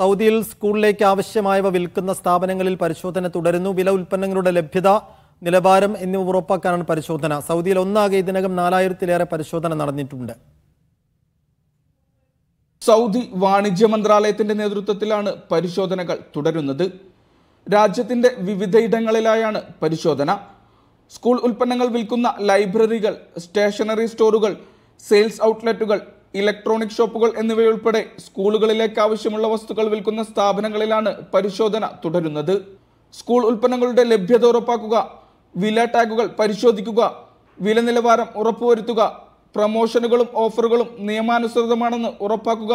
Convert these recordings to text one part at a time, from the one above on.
സൗദിയിൽ സ്കൂളിലേക്ക് ആവശ്യമായവ വിൽക്കുന്ന സ്ഥാപനങ്ങളിൽ പരിശോധന തുടരുന്നു വില ഉൽപ്പന്നങ്ങളുടെ ലഭ്യത നിലവാരം എന്നിവ ഉറപ്പാക്കാനാണ് പരിശോധന സൗദിയിൽ ഒന്നാകെ ഇതിനകം നാലായിരത്തിലേറെ പരിശോധന നടന്നിട്ടുണ്ട് സൗദി വാണിജ്യ മന്ത്രാലയത്തിന്റെ നേതൃത്വത്തിലാണ് പരിശോധനകൾ തുടരുന്നത് രാജ്യത്തിന്റെ വിവിധയിടങ്ങളിലായാണ് പരിശോധന സ്കൂൾ ഉൽപ്പന്നങ്ങൾ വിൽക്കുന്ന ലൈബ്രറികൾ സ്റ്റേഷനറി സ്റ്റോറുകൾ സെയിൽസ് ഔട്ട്ലെറ്റുകൾ ഇലക്ട്രോണിക് ഷോപ്പുകൾ എന്നിവയുൾപ്പെടെ സ്കൂളുകളിലേക്ക് ആവശ്യമുള്ള വസ്തുക്കൾ വിൽക്കുന്ന സ്ഥാപനങ്ങളിലാണ് പരിശോധന തുടരുന്നത് സ്കൂൾ ഉൽപ്പന്നങ്ങളുടെ ലഭ്യത ഉറപ്പാക്കുക വില ടാഗുകൾ പരിശോധിക്കുക വില നിലവാരം ഉറപ്പുവരുത്തുക പ്രമോഷനുകളും ഓഫറുകളും നിയമാനുസൃതമാണെന്ന് ഉറപ്പാക്കുക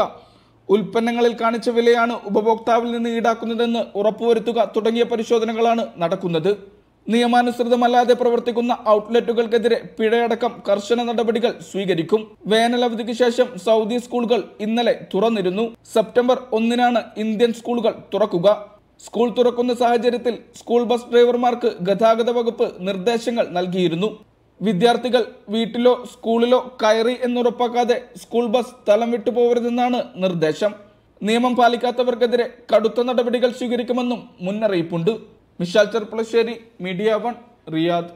ഉൽപ്പന്നങ്ങളിൽ കാണിച്ച വിലയാണ് ഉപഭോക്താവിൽ നിന്ന് ഈടാക്കുന്നതെന്ന് ഉറപ്പുവരുത്തുക തുടങ്ങിയ പരിശോധനകളാണ് നടക്കുന്നത് നിയമാനുസൃതമല്ലാതെ പ്രവർത്തിക്കുന്ന ഔട്ട്ലെറ്റുകൾക്കെതിരെ പിഴയടക്കം കർശന നടപടികൾ സ്വീകരിക്കും വേനലവധിക്ക് ശേഷം സൗദി സ്കൂളുകൾ ഇന്നലെ തുറന്നിരുന്നു സെപ്റ്റംബർ ഒന്നിനാണ് ഇന്ത്യൻ സ്കൂളുകൾ തുറക്കുക സ്കൂൾ തുറക്കുന്ന സാഹചര്യത്തിൽ സ്കൂൾ ബസ് ഡ്രൈവർമാർക്ക് ഗതാഗത വകുപ്പ് നിർദ്ദേശങ്ങൾ നൽകിയിരുന്നു വിദ്യാർത്ഥികൾ വീട്ടിലോ സ്കൂളിലോ കയറി എന്നുറപ്പാക്കാതെ സ്കൂൾ ബസ് സ്ഥലം പോകരുതെന്നാണ് നിർദ്ദേശം നിയമം പാലിക്കാത്തവർക്കെതിരെ കടുത്ത നടപടികൾ സ്വീകരിക്കുമെന്നും മുന്നറിയിപ്പുണ്ട് Vishal Cherpulassery media one Riyadh